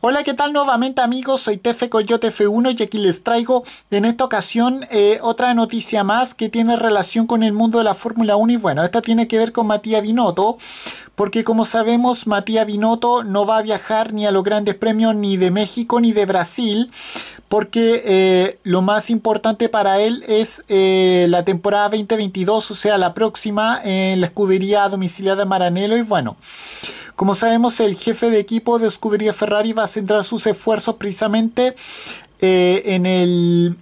Hola, ¿qué tal nuevamente amigos? Soy Tefe Coyote F1 y aquí les traigo en esta ocasión eh, otra noticia más que tiene relación con el mundo de la Fórmula 1 y bueno, esta tiene que ver con Matías Binotto porque como sabemos Matías Binotto no va a viajar ni a los grandes premios ni de México ni de Brasil porque eh, lo más importante para él es eh, la temporada 2022, o sea, la próxima en la escudería domiciliada de Maranelo y bueno. Como sabemos, el jefe de equipo de escudería Ferrari va a centrar sus esfuerzos precisamente eh, en el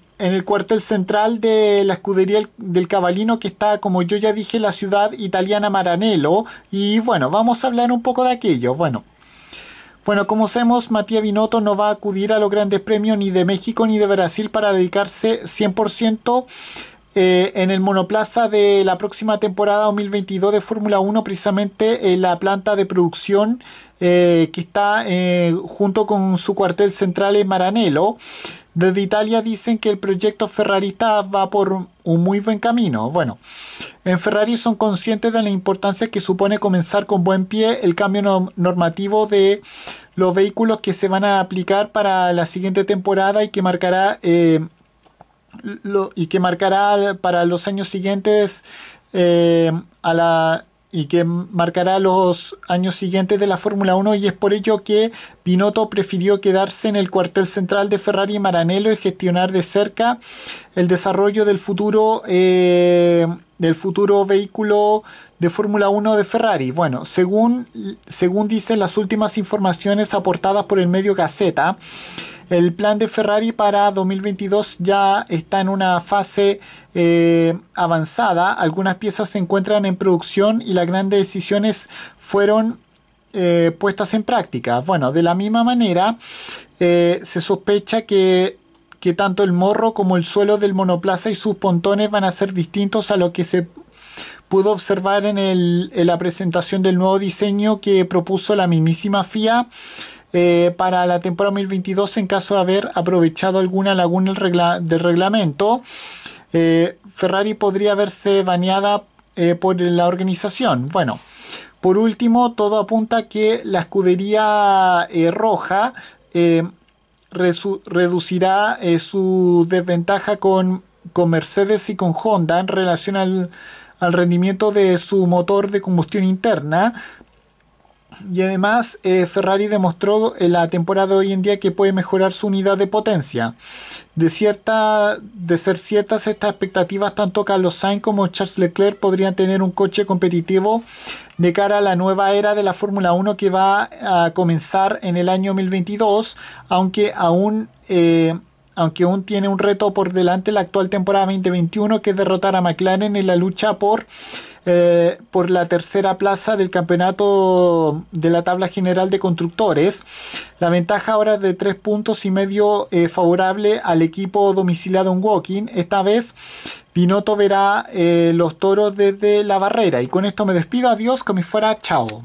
cuartel central de la escudería del Cabalino que está, como yo ya dije, la ciudad italiana Maranello. Y bueno, vamos a hablar un poco de aquello. Bueno, bueno, como sabemos, Matías Binotto no va a acudir a los grandes premios ni de México ni de Brasil para dedicarse 100% eh, en el monoplaza de la próxima temporada 2022 de Fórmula 1, precisamente eh, la planta de producción eh, que está junto con su cuartel central en Maranello. Desde Italia dicen que el proyecto ferrarista va por un muy buen camino. Bueno, en Ferrari son conscientes de la importancia que supone comenzar con buen pie el cambio normativo de los vehículos que se van a aplicar para la siguiente temporada y que marcará y que marcará para los años siguientes eh, a la y que marcará los años siguientes de la Fórmula 1 y es por ello que Pinotto prefirió quedarse en el cuartel central de Ferrari y Maranello y gestionar de cerca el desarrollo del futuro eh, del futuro vehículo de Fórmula 1 de Ferrari. Bueno, según, según dicen las últimas informaciones aportadas por el medio Gaceta, el plan de Ferrari para 2022 ya está en una fase eh, avanzada. Algunas piezas se encuentran en producción y las grandes decisiones fueron eh, puestas en práctica. Bueno, de la misma manera, eh, se sospecha que, tanto el morro como el suelo del monoplaza y sus pontones van a ser distintos a lo que se pudo observar en, en, la presentación del nuevo diseño que propuso la mismísima FIA eh, para la temporada 2022 en caso de haber aprovechado alguna laguna del, reglamento. Eh, Ferrari podría verse baneada eh, por la organización. Bueno, por último, todo apunta que la escudería roja reducirá su desventaja con, Mercedes y con Honda en relación al rendimiento de su motor de combustión interna, y además eh, Ferrari demostró en eh, la temporada de hoy en día que puede mejorar su unidad de potencia. De, cierta, de ser ciertas estas expectativas, tanto Carlos Sainz como Charles Leclerc podrían tener un coche competitivo de cara a la nueva era de la Fórmula 1 que va a comenzar en el año 2022, aunque aún... Eh, aunque aún tiene un reto por delante la actual temporada 2021 que es derrotar a McLaren en la lucha por eh, por la tercera plaza del campeonato de la tabla general de constructores. La ventaja ahora es de tres puntos y medio eh, favorable al equipo domiciliado en Walking. Esta vez Pinoto verá eh, los toros desde la barrera. Y con esto me despido. Adiós, como fuera. Chao.